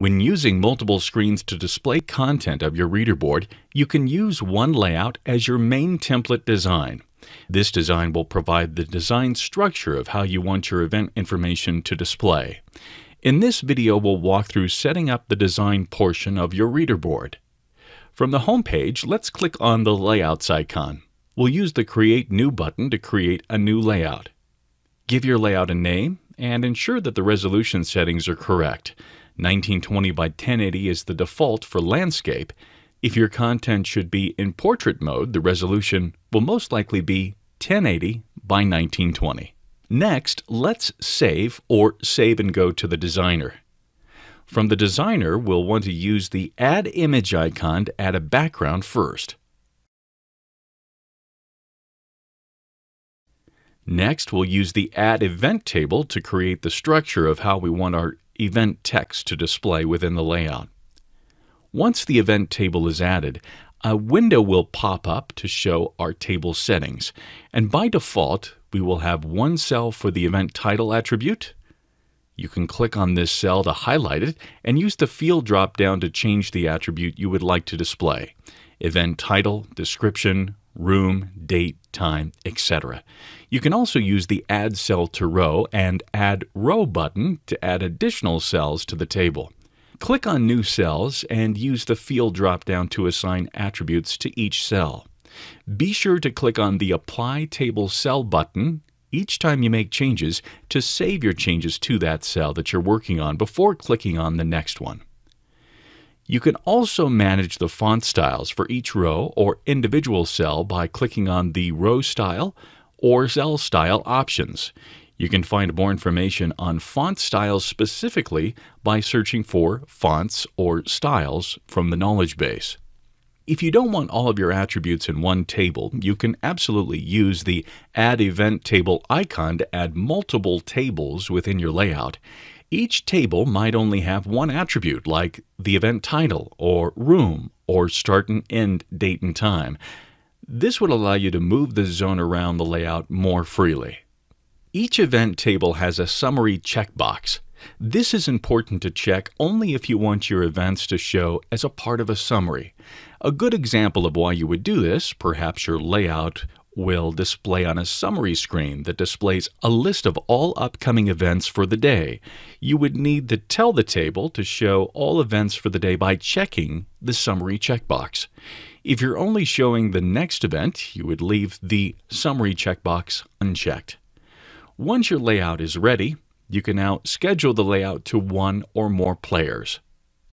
When using multiple screens to display content of your reader board, you can use one layout as your main template design. This design will provide the design structure of how you want your event information to display. In this video, we'll walk through setting up the design portion of your reader board. From the home page, let's click on the Layouts icon. We'll use the Create New button to create a new layout. Give your layout a name and ensure that the resolution settings are correct. 1920 by 1080 is the default for landscape. If your content should be in portrait mode, the resolution will most likely be 1080 by 1920. Next, let's save or save and go to the designer. From the designer, we'll want to use the Add Image icon to add a background first. Next, we'll use the Add Event table to create the structure of how we want our event text to display within the layout. Once the event table is added, a window will pop up to show our table settings, and by default, we will have one cell for the event title attribute. You can click on this cell to highlight it and use the field drop down to change the attribute you would like to display event title, description, room, date, time, etc. You can also use the Add Cell to Row and Add Row button to add additional cells to the table. Click on New Cells and use the Field drop-down to assign attributes to each cell. Be sure to click on the Apply Table Cell button each time you make changes to save your changes to that cell that you're working on before clicking on the next one. You can also manage the font styles for each row or individual cell by clicking on the Row Style or Cell Style options. You can find more information on font styles specifically by searching for fonts or styles from the knowledge base. If you don't want all of your attributes in one table, you can absolutely use the Add Event Table icon to add multiple tables within your layout. Each table might only have one attribute, like the event title, or room, or start and end date and time. This would allow you to move the zone around the layout more freely. Each event table has a summary checkbox. This is important to check only if you want your events to show as a part of a summary. A good example of why you would do this, perhaps your layout will display on a summary screen that displays a list of all upcoming events for the day. You would need the Tell the table to show all events for the day by checking the Summary checkbox. If you're only showing the next event, you would leave the Summary checkbox unchecked. Once your layout is ready, you can now schedule the layout to one or more players.